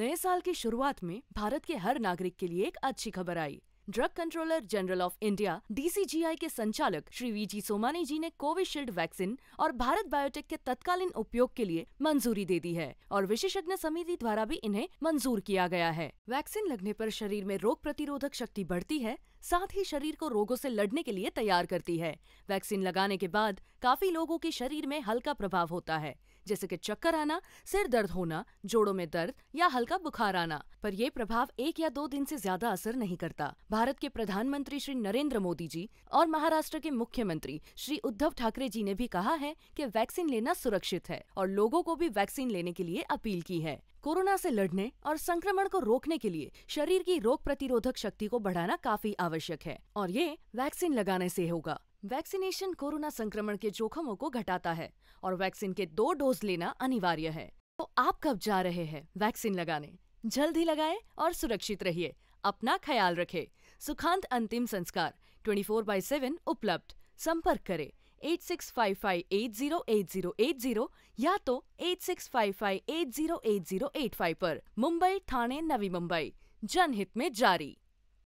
नए साल की शुरुआत में भारत के हर नागरिक के लिए एक अच्छी खबर आई drug controller general of India DCGI के संचालक श्री वी जी सोमानी जी ने कोविशील्ड वैक्सीन और भारत बायोटेक के तत्कालीन उपयोग के लिए मंजूरी दे दी है और विशेषज्ञ समिति द्वारा भी इन्हें मंजूर किया गया है वैक्सीन लगने पर शरीर में रोग प्रतिरोधक शक्ति बढ़ती है साथ ही शरीर को रोगों से लड़ने के लिए तैयार करती है वैक्सीन लगाने के बाद काफी लोगों के शरीर में हल्का प्रभाव होता है जैसे कि चक्कर आना सिर दर्द होना जोड़ों में दर्द या हल्का बुखार आना पर यह प्रभाव एक या दो दिन से ज्यादा असर नहीं करता भारत के प्रधानमंत्री श्री नरेंद्र मोदी जी और महाराष्ट्र के मुख्यमंत्री श्री उद्धव ठाकरे जी ने भी कहा है कि वैक्सीन लेना सुरक्षित है और लोगों को भी वैक्सीन लेने के लिए अपील की है कोरोना से लड़ने और संक्रमण को रोकने के लिए शरीर की रोग प्रतिरोधक शक्ति को बढ़ाना काफी आवश्यक है और ये वैक्सीन लगाने से होगा वैक्सीनेशन कोरोना संक्रमण के जोखिमों को घटाता है और वैक्सीन के दो डोज लेना अनिवार्य है तो आप कब जा रहे हैं वैक्सीन लगाने जल्दी लगाए और सुरक्षित रहिए अपना ख्याल रखें सुखांत अंतिम संस्कार 24 बाई सेवन उपलब्ध संपर्क करें 8655808080 या तो 8655808085 पर मुंबई थाने नवी मुंबई जनहित में जारी